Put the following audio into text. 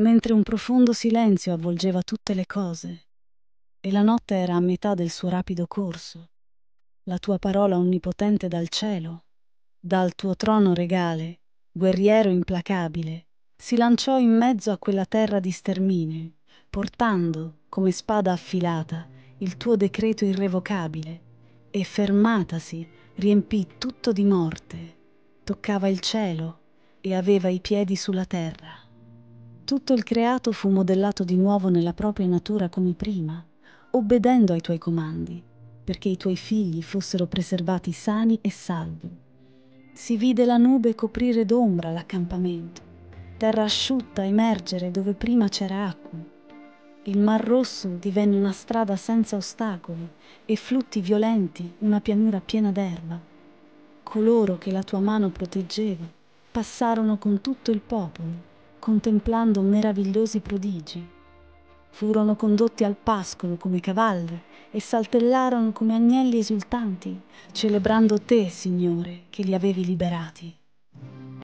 mentre un profondo silenzio avvolgeva tutte le cose e la notte era a metà del suo rapido corso la tua parola onnipotente dal cielo dal tuo trono regale guerriero implacabile si lanciò in mezzo a quella terra di sterminio portando come spada affilata il tuo decreto irrevocabile e fermatasi riempì tutto di morte toccava il cielo e aveva i piedi sulla terra tutto il creato fu modellato di nuovo nella propria natura come prima, obbedendo ai tuoi comandi, perché i tuoi figli fossero preservati sani e salvi. Si vide la nube coprire d'ombra l'accampamento, terra asciutta emergere dove prima c'era acqua. Il Mar Rosso divenne una strada senza ostacoli e flutti violenti una pianura piena d'erba. Coloro che la tua mano proteggeva passarono con tutto il popolo contemplando meravigliosi prodigi. Furono condotti al pascolo come cavalli e saltellarono come agnelli esultanti, celebrando te, Signore, che li avevi liberati.